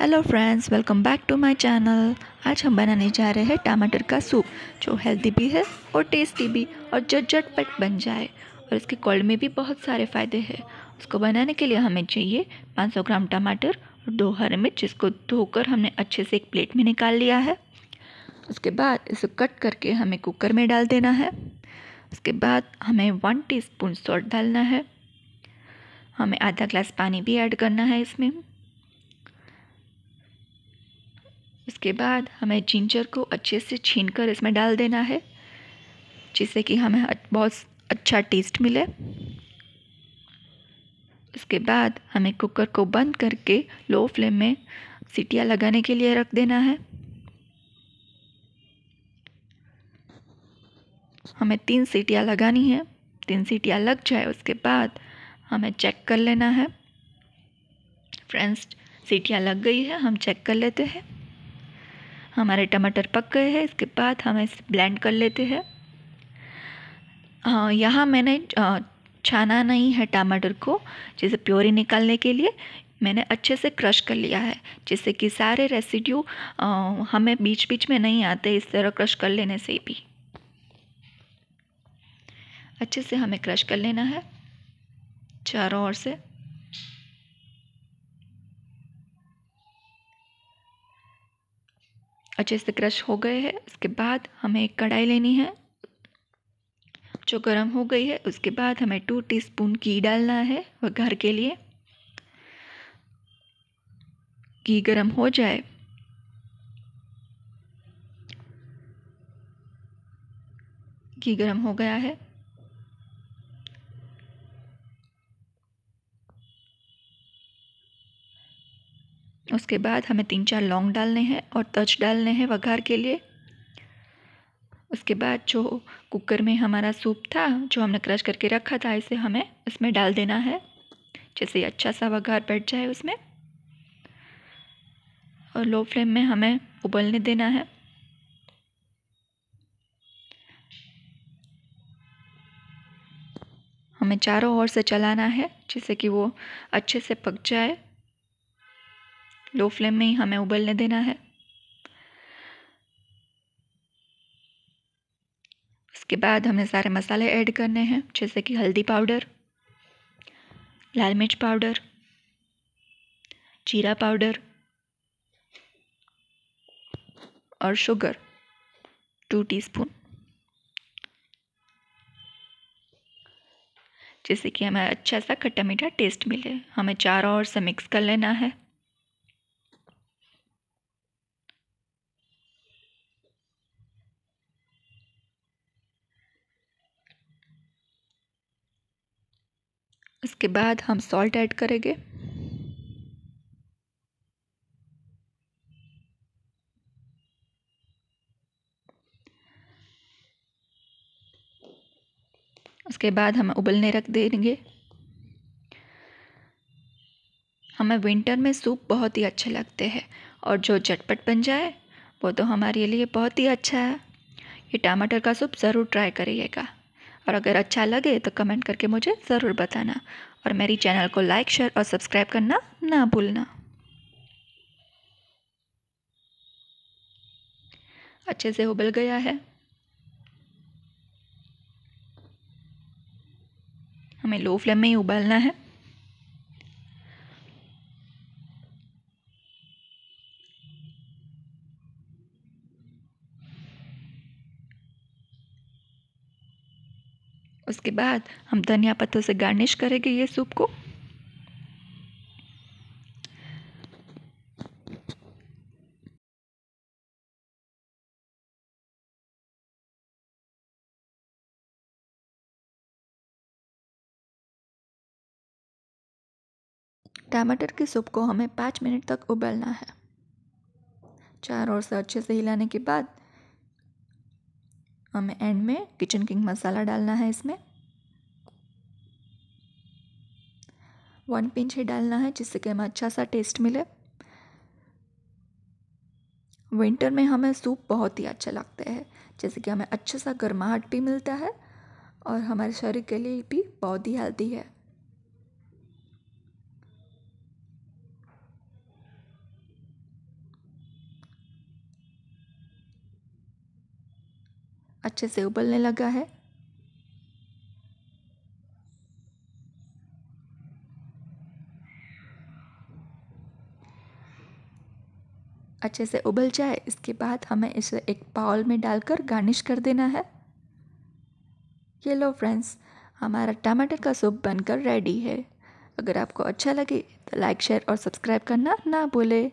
hello friends welcome back to my channel आज हम बनाने जा रहे हैं टमाटर का सूप जो हेल्दी भी है और टेस्टी भी और झट झटपट बन जाए और इसके कोल्ड में भी बहुत सारे फ़ायदे हैं उसको बनाने के लिए हमें चाहिए 500 ग्राम टमाटर और दो हरी मिर्च जिसको धोकर हमने अच्छे से एक प्लेट में निकाल लिया है उसके बाद इसे कट करके हमें कुकर में डाल देना है उसके बाद हमें वन टी स्पून सॉल्ट डालना है हमें आधा ग्लास पानी भी ऐड करना है इसमें उसके बाद हमें जिंजर को अच्छे से छीन कर इसमें डाल देना है जिससे कि हमें बहुत अच्छा टेस्ट मिले उसके बाद हमें कुकर को बंद करके लो फ्लेम में सीटियाँ लगाने के लिए रख देना है हमें तीन सीटियाँ लगानी है तीन सीटियाँ लग जाए उसके बाद हमें चेक कर लेना है फ्रेंड्स सीटियाँ लग गई है हम चेक कर लेते हैं हमारे टमाटर पक गए हैं इसके बाद हम इसे ब्लेंड कर लेते हैं यहाँ मैंने छाना नहीं है टमाटर को जैसे प्योरी निकालने के लिए मैंने अच्छे से क्रश कर लिया है जिससे कि सारे रेसिड्यू हमें बीच बीच में नहीं आते इस तरह क्रश कर लेने से भी अच्छे से हमें क्रश कर लेना है चारों ओर से अच्छे से क्रश हो गए हैं उसके बाद हमें एक कढ़ाई लेनी है जो गर्म हो गई है उसके बाद हमें टू टीस्पून घी डालना है वह घर के लिए घी गर्म हो जाए घी गर्म हो गया है उसके बाद हमें तीन चार लौंग डालने हैं और तज डालने हैं वघार के लिए उसके बाद जो कुकर में हमारा सूप था जो हमने क्रश करके रखा था इसे हमें इसमें डाल देना है जैसे अच्छा सा वघार बैठ जाए उसमें और लो फ्लेम में हमें उबलने देना है हमें चारों ओर से चलाना है जिससे कि वो अच्छे से पक जाए लो फ्लेम में ही हमें उबलने देना है उसके बाद हमें सारे मसाले ऐड करने हैं जैसे कि हल्दी पाउडर लाल मिर्च पाउडर जीरा पाउडर और शुगर टू टीस्पून जिससे कि हमें अच्छा सा खट्टा मीठा टेस्ट मिले हमें चारों ओर से मिक्स कर लेना है उसके बाद हम सॉल्ट ऐड करेंगे उसके बाद हम उबलने रख देंगे हमें विंटर में सूप बहुत ही अच्छे लगते हैं और जो झटपट बन जाए वो तो हमारे लिए बहुत ही अच्छा है ये टमाटर का सूप ज़रूर ट्राई करिएगा और अगर अच्छा लगे तो कमेंट करके मुझे ज़रूर बताना और मेरी चैनल को लाइक शेयर और सब्सक्राइब करना ना भूलना अच्छे से उबल गया है हमें लो फ्लेम में ही उबालना है उसके बाद हम धनिया पत्तों से गार्निश करेंगे ये सूप को टमाटर के सूप को हमें पाँच मिनट तक उबलना है चारों ओर से अच्छे से हिलाने के बाद हमें एंड में किचन किंग मसाला डालना है इसमें वन पिंच ही डालना है जिससे कि हमें अच्छा सा टेस्ट मिले विंटर में हमें सूप बहुत ही अच्छा लगता है जैसे कि हमें अच्छा सा गर्माहट भी मिलता है और हमारे शरीर के लिए भी बहुत ही हेल्दी है अच्छे से उबलने लगा है अच्छे से उबल जाए इसके बाद हमें इसे एक बाउल में डालकर गार्निश कर देना है ये लो फ्रेंड्स हमारा टमाटर का सूप बनकर रेडी है अगर आपको अच्छा लगे तो लाइक शेयर और सब्सक्राइब करना ना भूलें